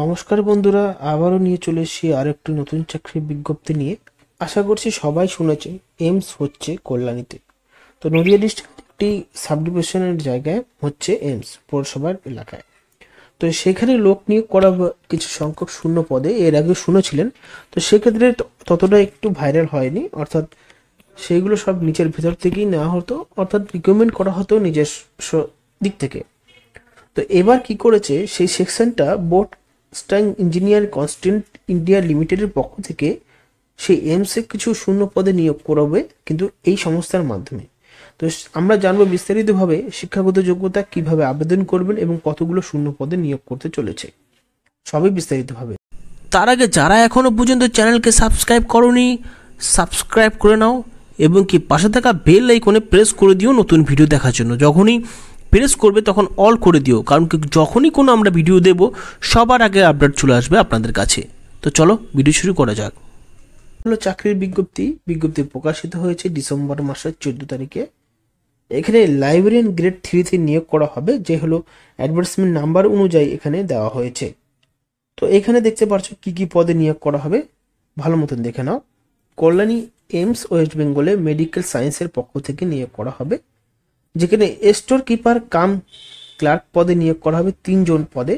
নমস্কার বন্ধুরা আবারও নিয়ে চলে এসেছি আরেকটি নতুন চাকরির বিজ্ঞপ্তি নিয়ে আশা করছি সবাই শুনেছে এমস হচ্ছে কল্যাণীতে তো নদিয়া ডিস্ট্রিক্ট একটি ডিভিশনের জায়গায় হচ্ছে এমস পৌরসভার এলাকায় তো সেখানে লোক নিয়োগ করা কিছু সংখ্যক শূন্য পদে এর আগে শুনেছিলেন তো সেক্ষেত্রে ততটা একটু ভাইরাল হয়নি অর্থাৎ সেইগুলো সব নিজের ভেতর থেকেই নেওয়া হতো অর্থাৎ রিকমেন্ড করা হতো নিজের দিক থেকে তো এবার কি করেছে সেই সেকশনটা বোর্ড স্টাইন ইঞ্জিনিয়ার কনস্টেন্ট ইন্ডিয়া লিমিটেডের পক্ষ থেকে সেই এমসে কিছু শূন্য পদে নিয়োগ করাবে কিন্তু এই সংস্থার মাধ্যমে তো আমরা জানবো বিস্তারিতভাবে শিক্ষাগত যোগ্যতা কিভাবে আবেদন করবেন এবং কতগুলো শূন্য পদে নিয়োগ করতে চলেছে সবই বিস্তারিতভাবে তার আগে যারা এখনও পর্যন্ত চ্যানেলকে সাবস্ক্রাইব করনি সাবস্ক্রাইব করে নাও এবং কি পাশে থাকা বেল আইকনে প্রেস করে দিও নতুন ভিডিও দেখার জন্য যখনই প্রেস করবে তখন অল করে দিও কারণ যখনই কোনো আমরা ভিডিও দেব সবার আগে আপডেট চলে আসবে আপনাদের কাছে তো চলো ভিডিও শুরু করা যাক হলো চাকরির বিজ্ঞপ্তি বিজ্ঞপ্তি প্রকাশিত হয়েছে ডিসেম্বর মাসের চোদ্দ তারিখে এখানে লাইব্রেরিয়ান গ্রেড থ্রিতে নিয়োগ করা হবে যে হলো অ্যাডভার্টিসমেন্ট নাম্বার অনুযায়ী এখানে দেওয়া হয়েছে তো এখানে দেখতে পাচ্ছ কি কি পদে নিয়োগ করা হবে ভালো মতন দেখে নাও কল্যাণী এইমস ওয়েস্ট বেঙ্গলে মেডিকেল সায়েন্সের পক্ষ থেকে নিয়োগ করা হবে যেখানে স্টোর কিপার কাম ক্লার্ক পদে নিয়োগ করা হবে তিনজন পদে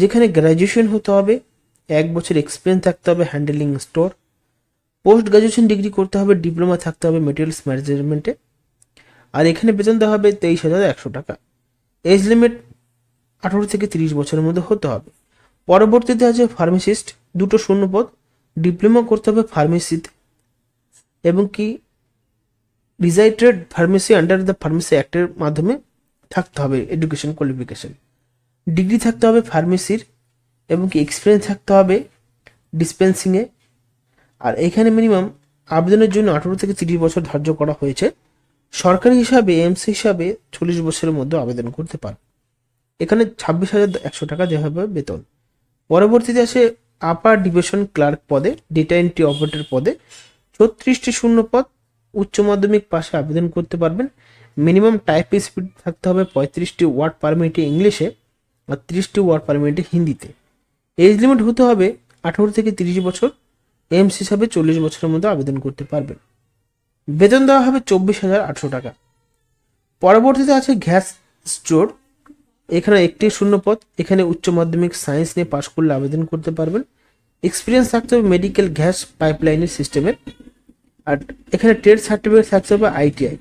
যেখানে গ্র্যাজুয়েশন হতে হবে এক বছর এক্সপিরিয়েন্স থাকতে হবে handling store post graduation degree করতে হবে ডিপ্লোমা থাকতে হবে মেটেরিয়ালস ম্যানেজমেন্টে আর এখানে বেতন দেওয়া হবে তেইশ হাজার একশো টাকা এজ লিমিট আঠেরো থেকে তিরিশ বছরের মধ্যে হতে হবে পরবর্তীতে আছে ফার্মেসিস্ট দুটো পদ ডিপ্লোমা করতে হবে ফার্মেসিতে এবং কি রিজাইটেড ফার্মেসি আন্ডার দ্য ফার্মেসি অ্যাক্টের মাধ্যমে থাকতে হবে এডুকেশন কোয়ালিফিকেশন ডিগ্রি থাকতে হবে ফার্মেসির এবং কি এক্সপিরিয়েন্স থাকতে হবে ডিসপেন্সিংয়ে আর এখানে মিনিমাম আবেদনের জন্য আঠেরো থেকে তিরিশ বছর ধার্য করা হয়েছে সরকারি হিসাবে এমসি হিসাবে চল্লিশ বছরের মধ্যে আবেদন করতে পারে এখানে ছাব্বিশ হাজার একশো টাকা দেওয়া হবে বেতন পরবর্তীতে আসে আপার ডিভিশন ক্লার্ক পদে ডেটা এন্ট্রি অপারেটর পদে ছত্রিশটি শূন্য পদ উচ্চ মাধ্যমিক পাশে আবেদন করতে পারবেন মিনিমাম টাইপ স্পিড থাকতে হবে পঁয়ত্রিশটি ওয়ার্ড পার মিনিটে ইংলিশে আর ত্রিশটি ওয়ার্ড পার মিনিটে হিন্দিতে এজ লিমিট হতে হবে আঠারো থেকে তিরিশ বছর এমস হিসাবে চল্লিশ বছরের মধ্যে আবেদন করতে পারবেন বেতন দেওয়া হবে চব্বিশ হাজার আটশো টাকা পরবর্তীতে আছে গ্যাস স্টোর এখানে একটি শূন্যপথ এখানে উচ্চ মাধ্যমিক সায়েন্স নিয়ে পাশ করলে আবেদন করতে পারবেন এক্সপিরিয়েন্স থাকতে হবে মেডিকেল গ্যাস পাইপলাইনের সিস্টেমের আর এখানে ট্রেড সার্টিফিকেট থাকতে হবে আইটিআই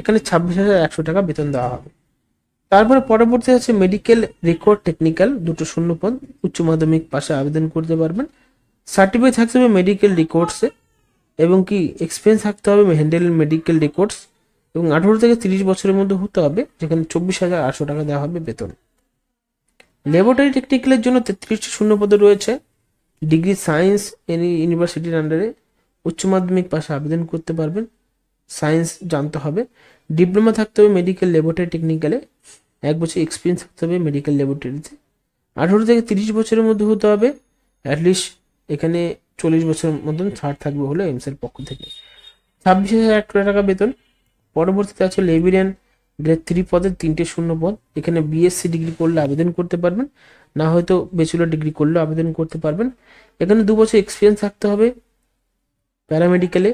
এখানে ছাব্বিশ হাজার একশো টাকা বেতন দেওয়া হবে তারপরে পরবর্তী আছে মেডিকেল রেকর্ড টেকনিক্যাল দুটো শূন্য পদ উচ্চ মাধ্যমিক পাশে আবেদন করতে পারবেন সার্টিফিকেট থাকতে হবে মেডিকেল রেকর্ডসে এবং কি এক্সপিরিয়েন্স থাকতে হবে হ্যান্ডেল মেডিকেল রেকর্ডস এবং আঠেরো থেকে তিরিশ বছরের মধ্যে হতে হবে যেখানে চব্বিশ হাজার আটশো টাকা দেওয়া হবে বেতন ল্যাবরেটরি টেকনিক্যালের জন্য তেত্রিশটি পদ রয়েছে ডিগ্রি সায়েন্স ইউনিভার্সিটির আন্ডারে উচ্চ মাধ্যমিক পাশে আবেদন করতে পারবেন সায়েন্স জানতে হবে ডিপ্লোমা থাকতে হবে মেডিকেল ল্যাবরেটরি টেকনিক্যালে এক বছর এক্সপিরিয়েন্স থাকতে হবে মেডিকেল ল্যাবরেটরিতে আঠেরো থেকে তিরিশ বছরের মধ্যে হতে হবে অ্যাটলিস্ট এখানে চল্লিশ বছরের মতন ছাড় থাকবে হলো এমসের পক্ষ থেকে ছাব্বিশ হাজার এক টাকা বেতন পরবর্তীতে আছে লেবিরিয়ান গ্রেড থ্রি পদের তিনটে শূন্য পদ এখানে বিএসসি ডিগ্রি করলে আবেদন করতে পারবেন না হয়তো বেচুলার ডিগ্রি করলেও আবেদন করতে পারবেন এখানে দু বছর এক্সপিরিয়েন্স থাকতে হবে প্যারামেডিক্যালে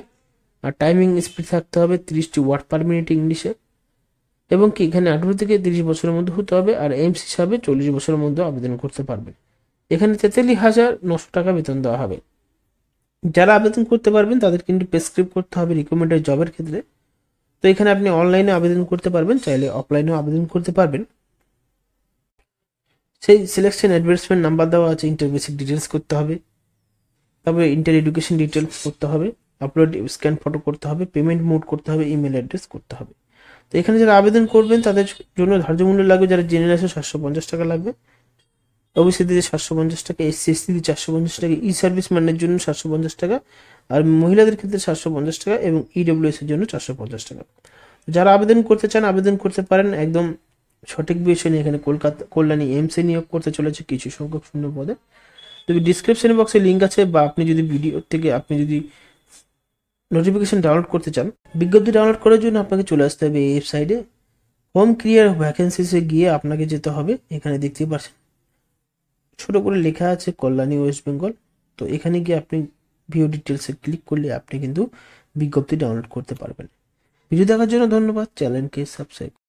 আর টাইমিং স্পিড থাকতে হবে তিরিশটি ওয়ার্ড পার মিনিট ইংলিশে এবং কি এখানে আঠেরো থেকে তিরিশ বছরের মধ্যে হতে হবে আর এমস হিসাবে চল্লিশ বছরের মধ্যে আবেদন করতে পারবেন এখানে তেতাল্লিশ হাজার নশো টাকা বেতন দেওয়া হবে যারা আবেদন করতে পারবেন তাদের কিন্তু প্রেসক্রিপ করতে হবে রিকমেন্ডেড জবের ক্ষেত্রে তো এখানে আপনি অনলাইনে আবেদন করতে পারবেন চাইলে অফলাইনেও আবেদন করতে পারবেন সেই সিলেকশন অ্যাডভার্টাইজমেন্ট নাম্বার দেওয়া আছে ইন্টারভিউ ডিটেলস করতে হবে তবে ইন্টার এডুকেশন ডিটেলস করতে হবে আপলোড স্ক্যান ফটো করতে হবে পেমেন্ট মোড করতে হবে ইমেল অ্যাড্রেস করতে হবে তো এখানে যারা আবেদন করবেন তাদের জন্য ধার্য মূল্য লাগবে যারা জেনারেল আছে সাতশো পঞ্চাশ টাকা লাগবে ওবিসিতে সাতশো পঞ্চাশ টাকা এসসি দিয়ে চারশো পঞ্চাশ টাকা ই সার্ভিস ম্যানের জন্য সাতশো পঞ্চাশ টাকা আর মহিলাদের ক্ষেত্রে সাতশো পঞ্চাশ টাকা এবং ইডব্লিউএস e এর জন্য চারশো পঞ্চাশ টাকা যারা আবেদন করতে চান আবেদন করতে পারেন একদম সঠিক বিষয় নিয়ে এখানে কলকাতা কল্যাণী এমসে নিয়োগ করতে চলেছে কিছু সংখ্যক শূন্য পদে তবে ডিসক্রিপশন বক্সে লিঙ্ক আছে বা আপনি যদি ভিডিও থেকে আপনি যদি নোটিফিকেশন ডাউনলোড করতে চান বিজ্ঞপ্তি ডাউনলোড করার জন্য আপনাকে চলে আসতে হবে এই ওয়েবসাইটে হোম ক্রিয়ার ভ্যাকেন্সিসে গিয়ে আপনাকে যেতে হবে এখানে দেখতেই পাচ্ছেন ছোট করে লেখা আছে কল্যাণী ওয়েস্ট বেঙ্গল তো এখানে গিয়ে আপনি ভিও ডিটেলসে ক্লিক করলে আপনি কিন্তু বিজ্ঞপ্তি ডাউনলোড করতে পারবেন ভিডিও দেখার জন্য ধন্যবাদ চ্যানেলকে সাবস্ক্রাইব